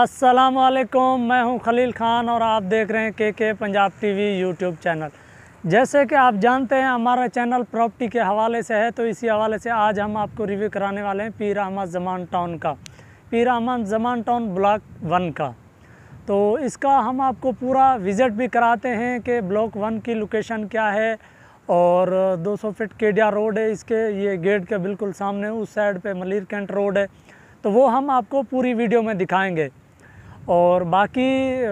असलकुम मैं हूं खलील ख़ान और आप देख रहे हैं के के पंजाब टीवी यूट्यूब चैनल जैसे कि आप जानते हैं हमारा चैनल प्रॉपर्टी के हवाले से है तो इसी हवाले से आज हम आपको रिव्यू कराने वाले हैं पीर अहमद जमान टाउन का Pir Ahmed Zaman town block one का तो इसका हम आपको पूरा विज़िट भी कराते हैं कि ब्लॉक वन की लोकेशन क्या है और 200 फिट केडिया रोड है इसके ये गेट के बिल्कुल सामने उस साइड पे मलिर कैंट रोड है तो वो हम आपको पूरी वीडियो में दिखाएंगे और बाकी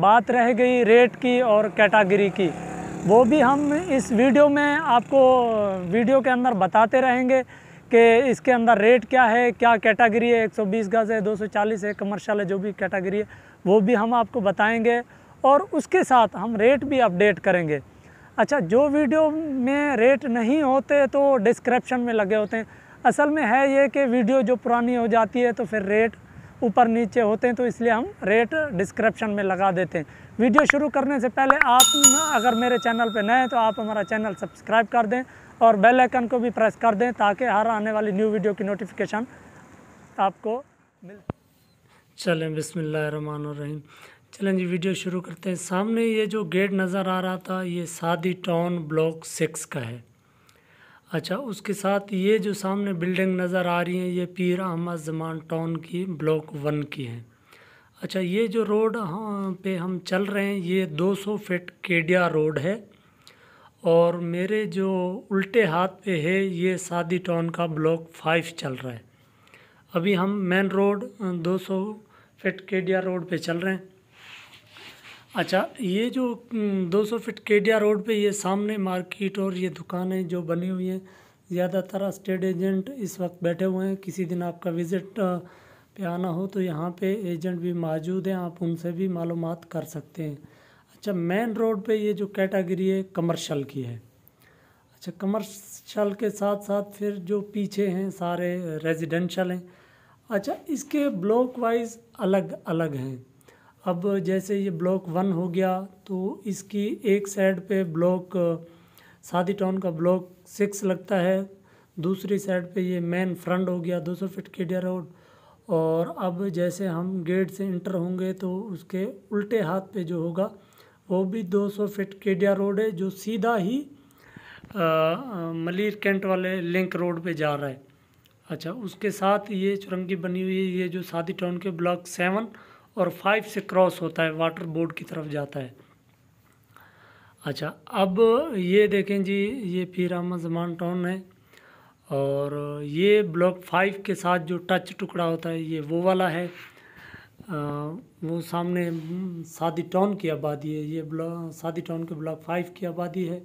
बात रह गई रेट की और कैटागरी की वो भी हम इस वीडियो में आपको वीडियो के अंदर बताते रहेंगे कि इसके अंदर रेट क्या है क्या कैटागरी है 120 गज़ है 240 है कमर्शियल है जो भी कैटागरी है वो भी हम आपको बताएंगे और उसके साथ हम रेट भी अपडेट करेंगे अच्छा जो वीडियो में रेट नहीं होते तो डिस्क्रिप्शन में लगे होते हैं असल में है ये कि वीडियो जो पुरानी हो जाती है तो फिर रेट ऊपर नीचे होते हैं तो इसलिए हम रेट डिस्क्रिप्शन में लगा देते हैं वीडियो शुरू करने से पहले आप अगर मेरे चैनल पर नए हैं तो आप हमारा चैनल सब्सक्राइब कर दें और बेल आइकन को भी प्रेस कर दें ताकि हर आने वाली न्यू वीडियो की नोटिफिकेशन आपको मिल चलें रहीम चलें जी वीडियो शुरू करते हैं सामने ये जो गेट नज़र आ रहा था ये सादी टाउन ब्लॉक सिक्स का है अच्छा उसके साथ ये जो सामने बिल्डिंग नज़र आ रही है ये पीर अहमद जमान टाउन की ब्लॉक वन की है अच्छा ये जो रोड हाँ पे हम चल रहे हैं ये 200 फिट केडिया रोड है और मेरे जो उल्टे हाथ पे है ये सादी टाउन का ब्लॉक फाइव चल रहा है अभी हम main road 200 feet Kedia road पे चल रहे हैं अच्छा ये जो दो सौ फिट केडिया रोड पे ये सामने मार्केट और ये दुकानें जो बनी हुई हैं ज़्यादातर स्टेट एजेंट इस वक्त बैठे हुए हैं किसी दिन आपका विज़िट पे आना हो तो यहाँ पे एजेंट भी मौजूद हैं आप उनसे भी मालूम कर सकते हैं अच्छा मेन रोड पे ये जो कैटागरी है कमर्शल की है अच्छा कमर्शल के साथ साथ फिर जो पीछे हैं सारे रेजिडेंशल हैं अच्छा इसके ब्लॉक वाइज अलग अलग हैं अब जैसे ये ब्लॉक वन हो गया तो इसकी एक साइड पे ब्लॉक शादी टाउन का ब्लॉक सिक्स लगता है दूसरी साइड पे ये मेन फ्रंट हो गया दो सौ फीट केडिया रोड और अब जैसे हम गेट से इंटर होंगे तो उसके उल्टे हाथ पे जो होगा वो भी 200 फिट केडिया रोड है जो सीधा ही मलिर कैंट वाले लिंक रोड पर जा रहा है अच्छा उसके साथ ये चुरंगी बनी हुई है ये जो शादी टाउन के ब्लॉक सेवन और फाइव से क्रॉस होता है वाटर बोर्ड की तरफ जाता है अच्छा अब ये देखें जी ये पीर अहमद जमान टाउन है और ये ब्लॉक फाइव के साथ जो टच टुकड़ा होता है ये वो वाला है आ, वो सामने सादी टाउन की आबादी है ये ब्लॉक सादी टाउन के ब्लॉक फाइव की आबादी है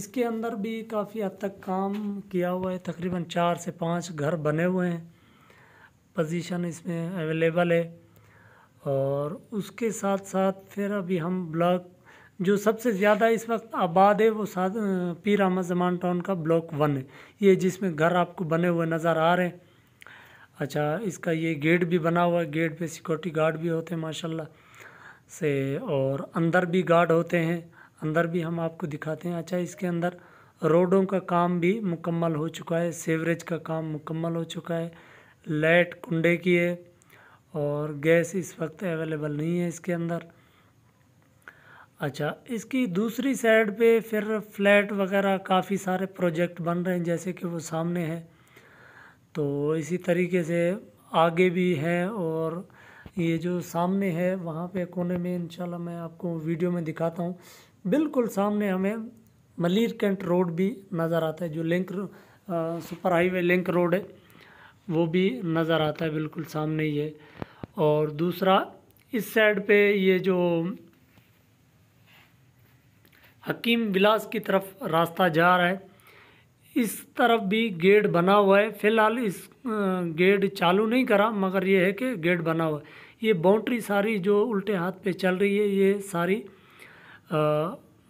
इसके अंदर भी काफ़ी हद तक काम किया हुआ है तकरीबन चार से पाँच घर बने हुए हैं पोजीशन इसमें अवेलेबल है और उसके साथ साथ फिर अभी हम ब्लॉक जो सबसे ज़्यादा इस वक्त आबाद है वो साथ पीर अहमद जमान टाउन का ब्लॉक वन है ये जिसमें घर आपको बने हुए नज़र आ रहे हैं अच्छा इसका ये गेट भी बना हुआ है गेट पे सिक्योरिटी गार्ड भी होते हैं माशाल्लाह से और अंदर भी गार्ड होते हैं अंदर भी हम आपको दिखाते हैं अच्छा इसके अंदर रोडों का काम भी मुकम्मल हो चुका है सेवरेज का काम मुकम्मल हो चुका है लाइट कुंडे की है और गैस इस वक्त अवेलेबल नहीं है इसके अंदर अच्छा इसकी दूसरी साइड पे फिर फ्लैट वगैरह काफ़ी सारे प्रोजेक्ट बन रहे हैं जैसे कि वो सामने है तो इसी तरीके से आगे भी है और ये जो सामने है वहाँ पे कोने में इंशाल्लाह मैं आपको वीडियो में दिखाता हूँ बिल्कुल सामने हमें मलिर कैंट रोड भी नज़र आता है जो link super highway link road है वो भी नज़र आता है बिल्कुल सामने ही है और दूसरा इस साइड पे ये जो हकीम विलास की तरफ रास्ता जा रहा है इस तरफ भी गेट बना हुआ है फ़िलहाल इस गेट चालू नहीं करा मगर ये है कि गेट बना हुआ है ये बाउंड्री सारी जो उल्टे हाथ पे चल रही है ये सारी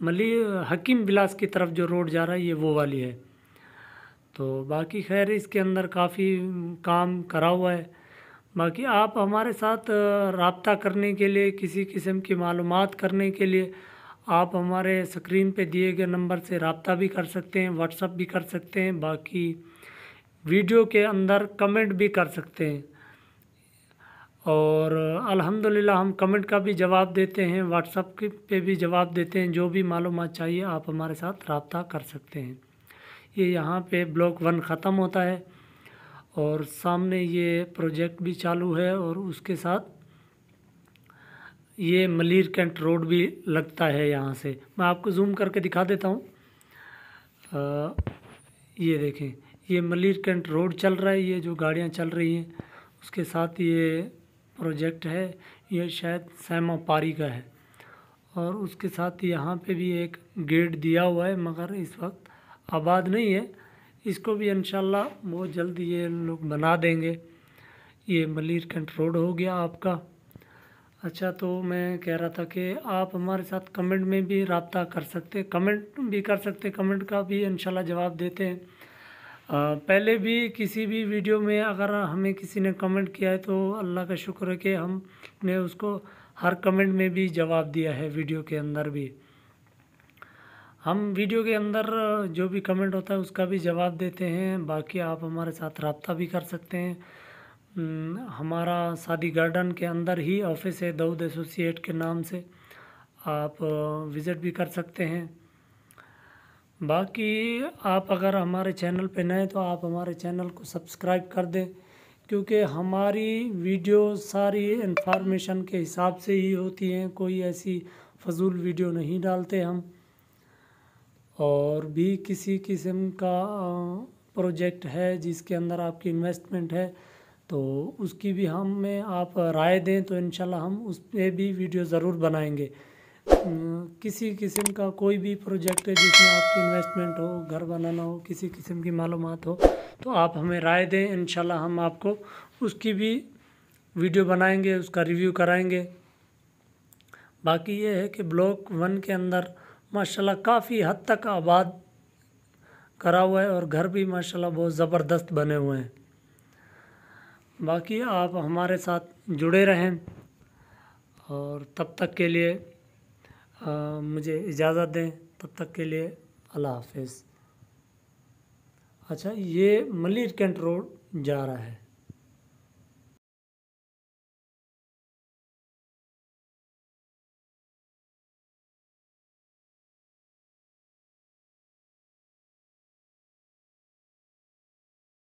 मली हकीम विलास की तरफ जो रोड जा रहा है ये वो वाली है तो बाकी खैर इसके अंदर काफ़ी काम करा हुआ है बाकी आप हमारे साथ रबता करने के लिए किसी किस्म की मालूम करने के लिए आप हमारे स्क्रीन पे दिए गए नंबर से रबता भी कर सकते हैं व्हाट्सअप भी कर सकते हैं बाकी वीडियो के अंदर कमेंट भी कर सकते हैं और अल्हम्दुलिल्लाह हम कमेंट का भी जवाब देते हैं व्हाट्सअप पे भी जवाब देते हैं जो भी मालूम चाहिए आप हमारे साथ रबता कर सकते हैं ये यहाँ पे ब्लॉक वन ख़त्म होता है और सामने ये प्रोजेक्ट भी चालू है और उसके साथ ये मलिर कैंट रोड भी लगता है यहाँ से मैं आपको जूम करके दिखा देता हूँ ये देखें ये मलिर कैंट रोड चल रहा है ये जो गाड़ियाँ चल रही हैं उसके साथ ये प्रोजेक्ट है ये शायद सैमा पारी का है और उसके साथ यहाँ पे भी एक गेट दिया हुआ है मगर इस वक्त आबाद नहीं है इसको भी इन बहुत जल्द ये लोग बना देंगे ये मलीरकंठ रोड हो गया आपका अच्छा तो मैं कह रहा था कि आप हमारे साथ कमेंट में भी रबता कर सकते कमेंट भी कर सकते कमेंट का भी इन जवाब देते हैं आ, पहले भी किसी भी वीडियो में अगर हमें किसी ने कमेंट किया है तो अल्लाह का शुक्र है कि हमने उसको हर कमेंट में भी जवाब दिया है वीडियो के अंदर भी हम वीडियो के अंदर जो भी कमेंट होता है उसका भी जवाब देते हैं बाकी आप हमारे साथ रबता भी कर सकते हैं हम्म, हमारा शादी गार्डन के अंदर ही ऑफिस है दाऊद एसोसिएट के नाम से आप विज़िट भी कर सकते हैं बाकी आप अगर हमारे चैनल पे नए तो आप हमारे चैनल को सब्सक्राइब कर दें क्योंकि हमारी वीडियो सारी इन्फॉर्मेशन के हिसाब से ही होती हैं कोई ऐसी फजूल वीडियो नहीं डालते हम और भी किसी किस्म का प्रोजेक्ट है जिसके अंदर आपकी इन्वेस्टमेंट है तो उसकी भी हमें आप राय दें तो इन हम उस पर भी वीडियो ज़रूर बनाएंगे किसी किस्म का कोई भी प्रोजेक्ट है जिसमें आपकी इन्वेस्टमेंट हो घर बनाना हो किसी किस्म की मालूम हो तो आप हमें राय दें इन हम आपको उसकी भी वीडियो बनाएंगे उसका रिव्यू कराएंगे बाकी ये है कि ब्लॉक वन के अंदर माशाल्लाह काफ़ी हद तक आबाद करा हुआ है और घर भी माशाल्लाह बहुत ज़बरदस्त बने हुए हैं बाकी आप हमारे साथ जुड़े रहें और तब तक के लिए आ, मुझे इजाज़त दें तब तक के लिए अल्लाह हाफिज़ अच्छा ये मलिर कैंट रोड जा रहा है